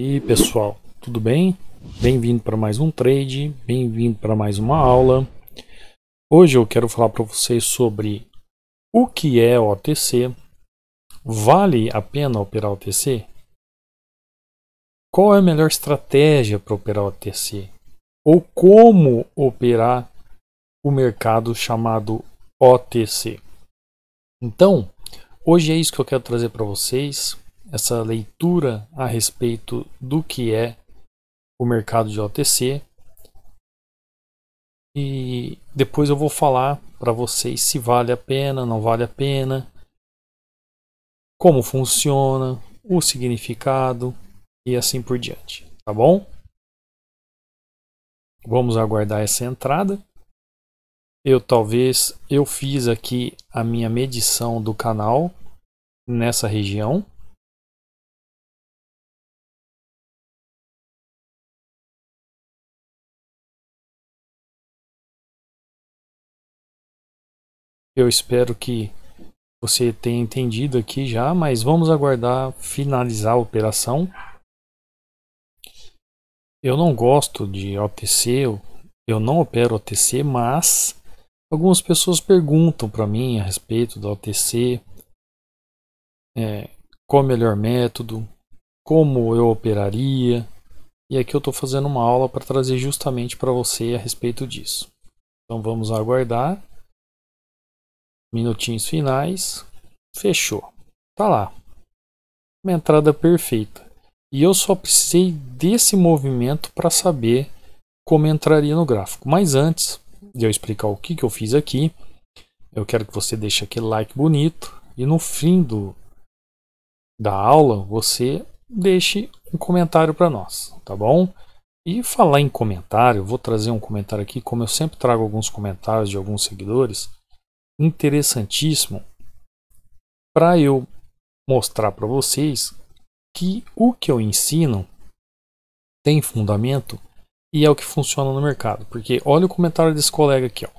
aí pessoal, tudo bem? Bem-vindo para mais um trade, bem-vindo para mais uma aula. Hoje eu quero falar para vocês sobre o que é OTC, vale a pena operar OTC? Qual é a melhor estratégia para operar OTC? Ou como operar o mercado chamado OTC? Então, hoje é isso que eu quero trazer para vocês essa leitura a respeito do que é o mercado de OTC. E depois eu vou falar para vocês se vale a pena, não vale a pena, como funciona, o significado e assim por diante, tá bom? Vamos aguardar essa entrada. Eu talvez eu fiz aqui a minha medição do canal nessa região, Eu espero que você tenha entendido aqui já, mas vamos aguardar finalizar a operação. Eu não gosto de OTC, eu não opero OTC, mas algumas pessoas perguntam para mim a respeito do OTC, é, qual o melhor método, como eu operaria, e aqui eu estou fazendo uma aula para trazer justamente para você a respeito disso. Então vamos aguardar minutinhos finais, fechou. Tá lá. Uma entrada perfeita. E eu só precisei desse movimento para saber como entraria no gráfico. Mas antes de eu explicar o que, que eu fiz aqui, eu quero que você deixe aquele like bonito e no fim do, da aula você deixe um comentário para nós, tá bom? E falar em comentário, vou trazer um comentário aqui, como eu sempre trago alguns comentários de alguns seguidores, interessantíssimo para eu mostrar para vocês que o que eu ensino tem fundamento e é o que funciona no mercado. Porque olha o comentário desse colega aqui. Ó.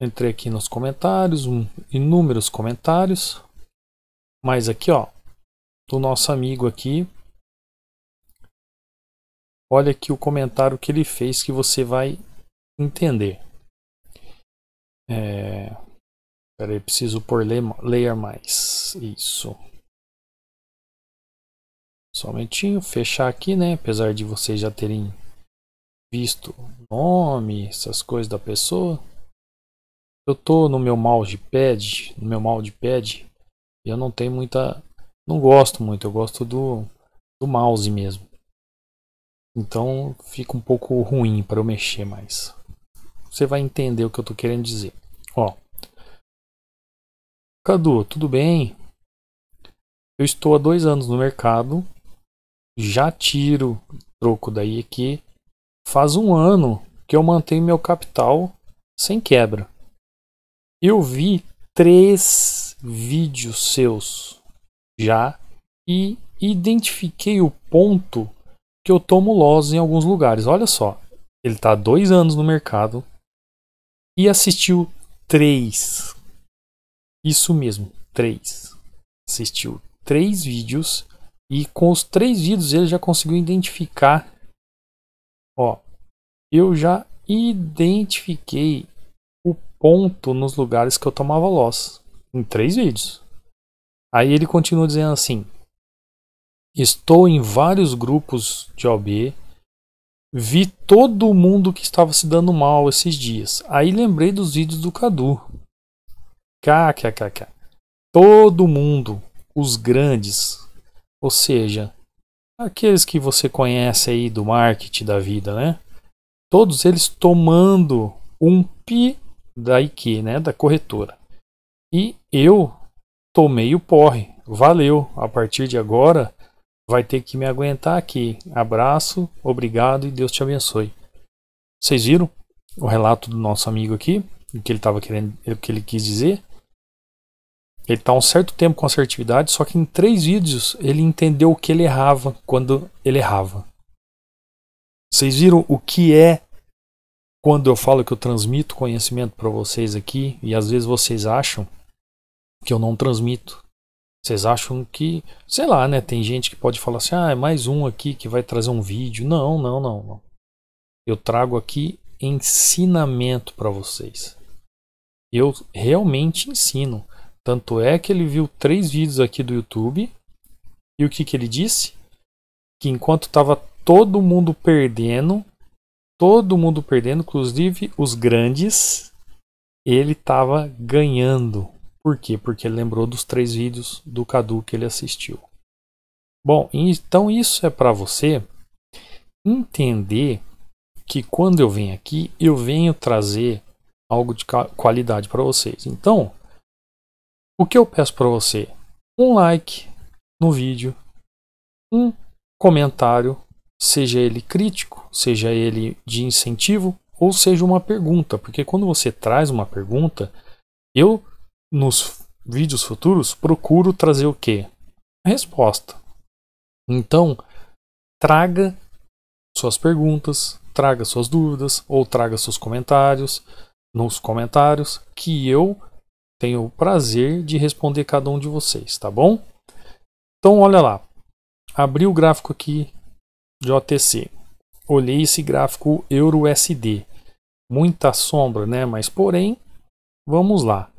Entrei aqui nos comentários, um, inúmeros comentários. Mas aqui, ó, do nosso amigo aqui. Olha aqui o comentário que ele fez que você vai entender. É... preciso por layer mais. Isso. Só um momentinho, fechar aqui, né? Apesar de vocês já terem visto nome, essas coisas da pessoa. Eu tô no meu mouse pad, no meu mouse pad, e eu não tenho muita, não gosto muito, eu gosto do do mouse mesmo. Então fica um pouco ruim para eu mexer mais você vai entender o que eu estou querendo dizer. Ó, Cadu, tudo bem? Eu estou há dois anos no mercado, já tiro troco daí aqui. Faz um ano que eu mantenho meu capital sem quebra. Eu vi três vídeos seus já e identifiquei o ponto que eu tomo loss em alguns lugares. Olha só, ele está há dois anos no mercado, e assistiu três. Isso mesmo, três. Assistiu três vídeos e com os três vídeos ele já conseguiu identificar. Ó, eu já identifiquei o ponto nos lugares que eu tomava loss em três vídeos. Aí ele continua dizendo assim: Estou em vários grupos de OB Vi todo mundo que estava se dando mal esses dias. Aí lembrei dos vídeos do Cadu. KKKK. Todo mundo. Os grandes. Ou seja, aqueles que você conhece aí do marketing da vida, né? Todos eles tomando um pi da IQ, né? Da corretora. E eu tomei o porre. Valeu. A partir de agora vai ter que me aguentar aqui. Abraço, obrigado e Deus te abençoe. Vocês viram o relato do nosso amigo aqui, o que ele estava querendo, o que ele quis dizer? Ele está um certo tempo com assertividade, só que em três vídeos ele entendeu o que ele errava quando ele errava. Vocês viram o que é quando eu falo que eu transmito conhecimento para vocês aqui e às vezes vocês acham que eu não transmito. Vocês acham que, sei lá, né? Tem gente que pode falar assim: ah, é mais um aqui que vai trazer um vídeo. Não, não, não. não. Eu trago aqui ensinamento para vocês. Eu realmente ensino. Tanto é que ele viu três vídeos aqui do YouTube. E o que, que ele disse? Que enquanto estava todo mundo perdendo, todo mundo perdendo, inclusive os grandes, ele estava ganhando. Por quê? Porque ele lembrou dos três vídeos do Cadu que ele assistiu. Bom, então isso é para você entender que quando eu venho aqui, eu venho trazer algo de qualidade para vocês. Então, o que eu peço para você? Um like no vídeo, um comentário, seja ele crítico, seja ele de incentivo ou seja uma pergunta, porque quando você traz uma pergunta, eu nos vídeos futuros, procuro trazer o quê? A resposta. Então, traga suas perguntas, traga suas dúvidas ou traga seus comentários nos comentários que eu tenho o prazer de responder cada um de vocês, tá bom? Então, olha lá. Abri o gráfico aqui de OTC. Olhei esse gráfico EURUSD. Muita sombra, né? Mas porém, vamos lá.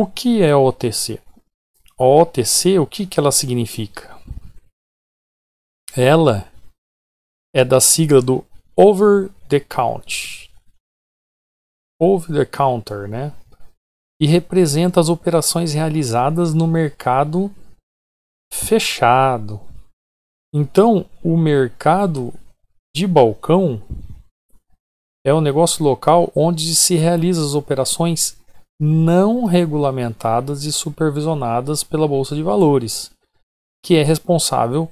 O que é OTC? OTC, o que, que ela significa? Ela é da sigla do Over the Count. Over the Counter, né? E representa as operações realizadas no mercado fechado. Então, o mercado de balcão é o negócio local onde se realizam as operações não regulamentadas e supervisionadas pela Bolsa de Valores, que é responsável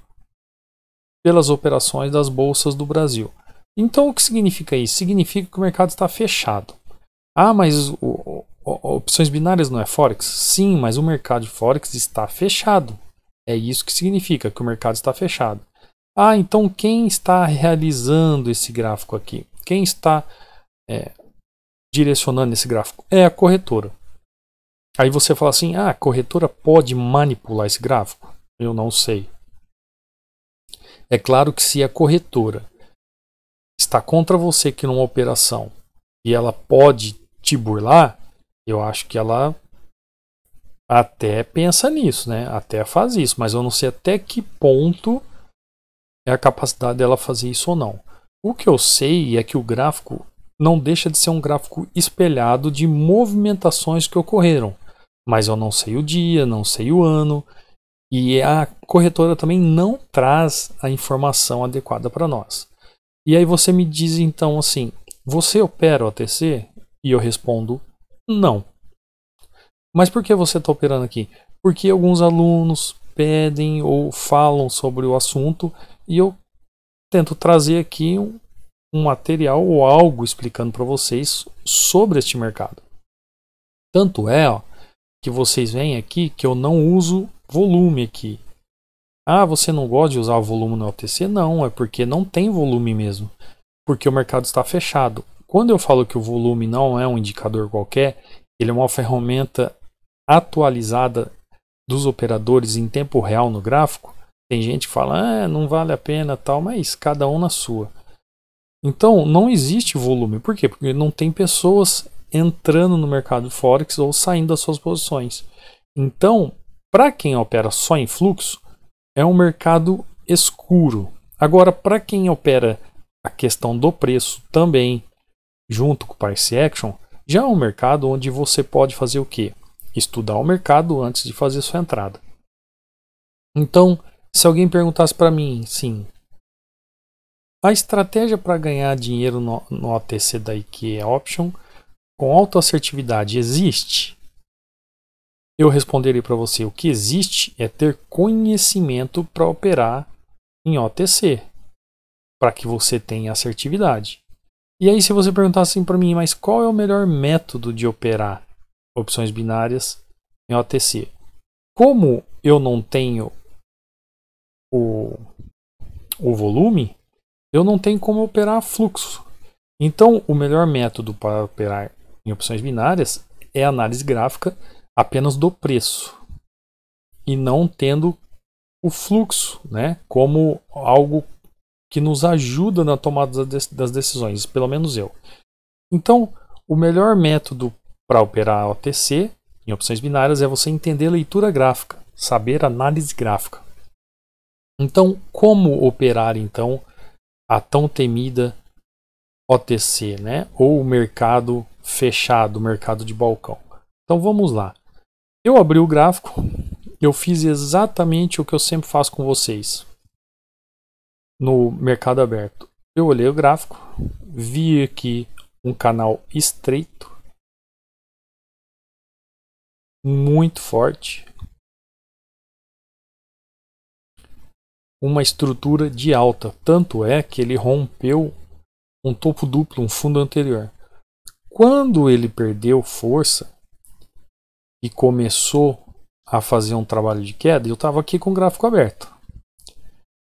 pelas operações das bolsas do Brasil. Então, o que significa isso? Significa que o mercado está fechado. Ah, mas o, o, opções binárias não é Forex? Sim, mas o mercado de Forex está fechado. É isso que significa que o mercado está fechado. Ah, então quem está realizando esse gráfico aqui? Quem está é, direcionando esse gráfico? É a corretora. Aí você fala assim: ah, a corretora pode manipular esse gráfico? Eu não sei. É claro que se a corretora está contra você que numa operação e ela pode te burlar, eu acho que ela até pensa nisso, né? Até faz isso, mas eu não sei até que ponto é a capacidade dela fazer isso ou não. O que eu sei é que o gráfico não deixa de ser um gráfico espelhado de movimentações que ocorreram, mas eu não sei o dia, não sei o ano, e a corretora também não traz a informação adequada para nós. E aí você me diz então assim: você opera o OTC? E eu respondo: não. Mas por que você está operando aqui? Porque alguns alunos pedem ou falam sobre o assunto e eu tento trazer aqui um, um material ou algo explicando para vocês sobre este mercado. Tanto é ó, que vocês veem aqui que eu não uso volume aqui. Ah, você não gosta de usar o volume no OTC? Não, é porque não tem volume mesmo, porque o mercado está fechado. Quando eu falo que o volume não é um indicador qualquer, ele é uma ferramenta atualizada dos operadores em tempo real no gráfico. Tem gente que fala, ah, não vale a pena, tal, mas cada um na sua. Então, não existe volume. Por quê? Porque não tem pessoas entrando no mercado Forex ou saindo das suas posições. Então, para quem opera só em fluxo, é um mercado escuro. Agora, para quem opera a questão do preço também, junto com o Price Action, já é um mercado onde você pode fazer o quê? Estudar o mercado antes de fazer sua entrada. Então, se alguém perguntasse para mim, sim, a estratégia para ganhar dinheiro no, no OTC da IKEA Option com autoassertividade existe? Eu responderei para você: o que existe é ter conhecimento para operar em OTC, para que você tenha assertividade. E aí, se você perguntar assim para mim, mas qual é o melhor método de operar opções binárias em OTC? Como eu não tenho o, o volume, eu não tenho como operar fluxo. Então, o melhor método para operar em opções binárias é análise gráfica apenas do preço e não tendo o fluxo né, como algo que nos ajuda na tomada das decisões, pelo menos eu. Então, o melhor método para operar OTC em opções binárias é você entender leitura gráfica, saber análise gráfica. Então, como operar então a tão temida OTC, né? ou o mercado fechado, o mercado de balcão. Então vamos lá. Eu abri o gráfico, eu fiz exatamente o que eu sempre faço com vocês no mercado aberto. Eu olhei o gráfico, vi aqui um canal estreito, muito forte, uma estrutura de alta, tanto é que ele rompeu um topo duplo, um fundo anterior. Quando ele perdeu força e começou a fazer um trabalho de queda, eu estava aqui com o gráfico aberto.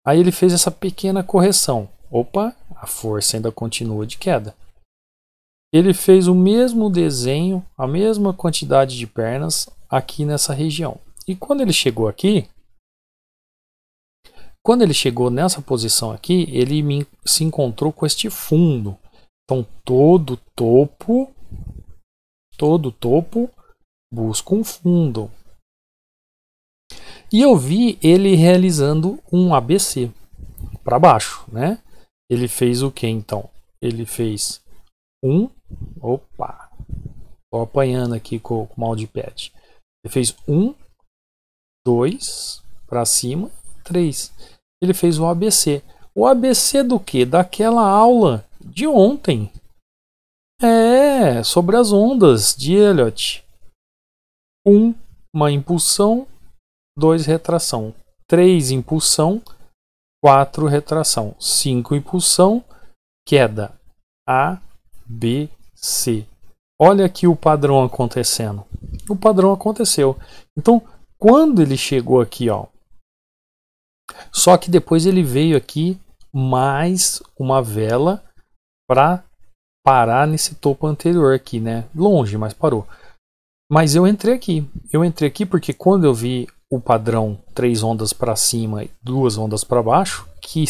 Aí ele fez essa pequena correção. Opa, a força ainda continua de queda. Ele fez o mesmo desenho, a mesma quantidade de pernas aqui nessa região. E quando ele chegou aqui, quando ele chegou nessa posição aqui, ele me, se encontrou com este fundo. Então, todo topo, todo topo busca um fundo. E eu vi ele realizando um ABC para baixo, né? Ele fez o que então? Ele fez um, opa, estou apanhando aqui com, com o mousepad. Ele fez um, dois para cima, três ele fez o ABC. O ABC do que? Daquela aula de ontem. É, sobre as ondas de Elliot. 1, um, uma impulsão, 2, retração. 3, impulsão, 4, retração. 5, impulsão, queda. A, B, C. Olha aqui o padrão acontecendo. O padrão aconteceu. Então, quando ele chegou aqui, ó, só que depois ele veio aqui mais uma vela para parar nesse topo anterior aqui, né? Longe, mas parou. Mas eu entrei aqui. Eu entrei aqui porque quando eu vi o padrão três ondas para cima e duas ondas para baixo, que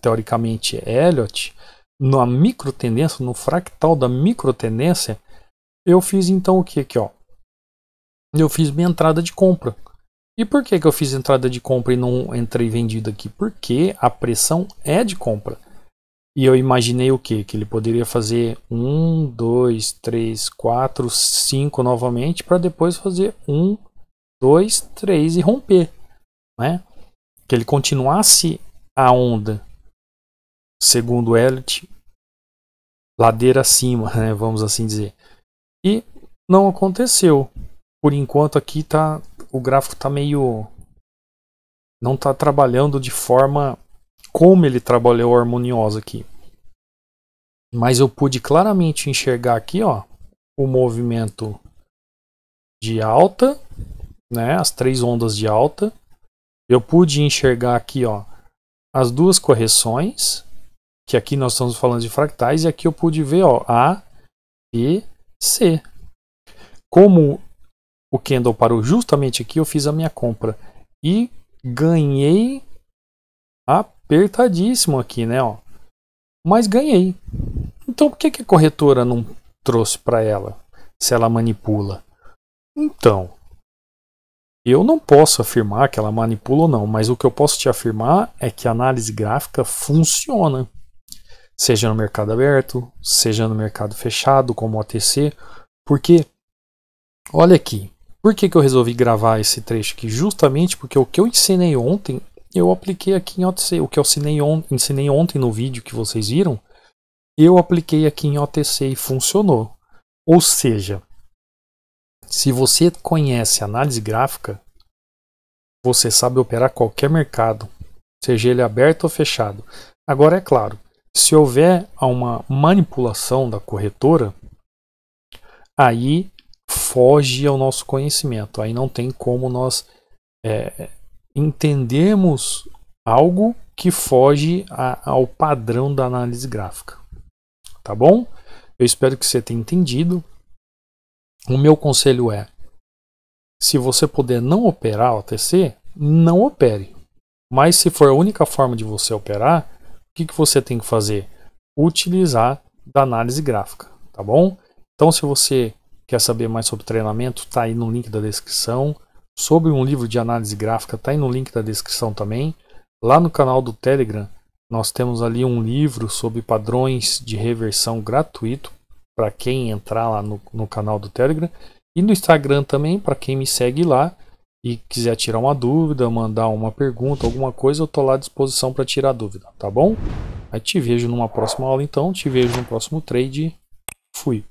teoricamente é Elliot, na micro tendência, no fractal da micro tendência, eu fiz então o que aqui, ó? Eu fiz minha entrada de compra. E por que, que eu fiz entrada de compra e não entrei vendido aqui? Porque a pressão é de compra. E eu imaginei o que? Que ele poderia fazer um, dois, três, quatro, cinco novamente para depois fazer um, dois, três e romper. Né? Que ele continuasse a onda, segundo Elliot, ladeira acima, né? vamos assim dizer. E não aconteceu. Por enquanto aqui está o gráfico tá meio. não tá trabalhando de forma como ele trabalhou harmoniosa aqui. Mas eu pude claramente enxergar aqui, ó, o movimento de alta, né, as três ondas de alta. Eu pude enxergar aqui, ó, as duas correções, que aqui nós estamos falando de fractais, e aqui eu pude ver ó, A, E, C. Como o candle parou justamente aqui, eu fiz a minha compra. E ganhei apertadíssimo aqui, né? Ó. Mas ganhei. Então por que, a corretora não trouxe para ela? Se ela manipula? Então, eu não posso afirmar que ela manipula ou não, mas o que eu posso te afirmar é que a análise gráfica funciona. Seja no mercado aberto, seja no mercado fechado, como OTC, porque olha aqui, por que, que eu resolvi gravar esse trecho aqui? Justamente porque o que eu ensinei ontem, eu apliquei aqui em OTC. O que eu ensinei, on ensinei ontem no vídeo que vocês viram, eu apliquei aqui em OTC e funcionou. Ou seja, se você conhece análise gráfica, você sabe operar qualquer mercado, seja ele aberto ou fechado. Agora, é claro, se houver uma manipulação da corretora, aí foge ao nosso conhecimento. Aí não tem como nós é, entendermos algo que foge a, ao padrão da análise gráfica. Tá bom? Eu espero que você tenha entendido. O meu conselho é: se você puder não operar OTC, não opere. Mas se for a única forma de você operar, o que, que você tem que fazer? Utilizar da análise gráfica, tá bom? Então, se você Quer saber mais sobre treinamento? Está aí no link da descrição. Sobre um livro de análise gráfica, está aí no link da descrição também. Lá no canal do Telegram, nós temos ali um livro sobre padrões de reversão gratuito para quem entrar lá no, no canal do Telegram. E no Instagram também, para quem me segue lá e quiser tirar uma dúvida, mandar uma pergunta, alguma coisa, eu estou lá à disposição para tirar dúvida, tá bom? Aí te vejo numa próxima aula então, te vejo no próximo trade. Fui.